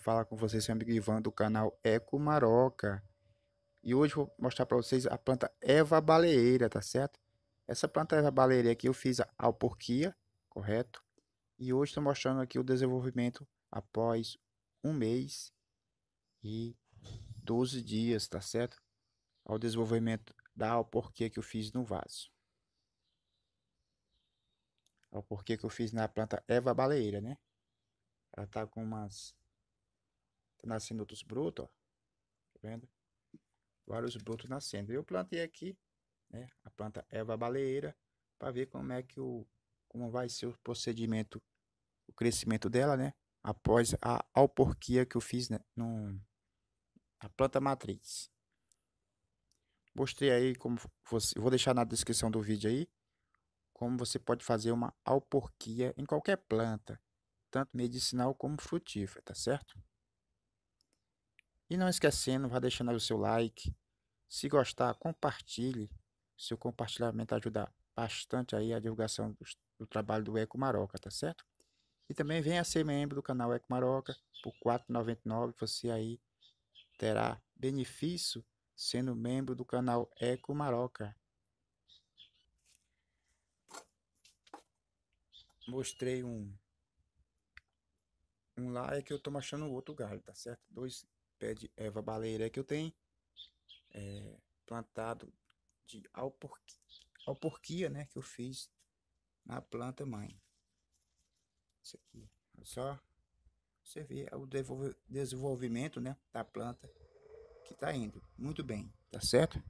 fala com vocês, seu amigo Ivan do canal Eco Maroca. E hoje vou mostrar para vocês a planta Eva Baleeira, tá certo? Essa planta Eva Baleeira aqui eu fiz a alporquia, correto? E hoje estou mostrando aqui o desenvolvimento após um mês e 12 dias, tá certo? Ao desenvolvimento da alporquia que eu fiz no vaso. alporquia porquê que eu fiz na planta Eva Baleeira, né? Ela tá com umas Tá nascendo outros brotos, ó. Tá vendo? Vários brotos nascendo. Eu plantei aqui, né? A planta erva baleeira. para ver como é que o... Como vai ser o procedimento, o crescimento dela, né? Após a alporquia que eu fiz, né? no a planta matriz. Mostrei aí como você, vou deixar na descrição do vídeo aí como você pode fazer uma alporquia em qualquer planta, tanto medicinal como frutífera, tá certo? E não esquecendo, vá deixando aí o seu like. Se gostar, compartilhe. Seu compartilhamento ajuda bastante aí a divulgação do, do trabalho do Eco Maroca, tá certo? E também venha ser membro do canal Eco Maroca por R$ 4,99. Você aí terá benefício sendo membro do canal Eco Maroca. Mostrei um um lá é que eu tô achando o outro galho, tá certo? Dois pé de Eva Baleira que eu tenho, é, plantado de alporqui, alporquia, né, que eu fiz na planta mãe. Isso aqui, é só você vê o desenvolvimento, né, da planta que tá indo muito bem, tá certo?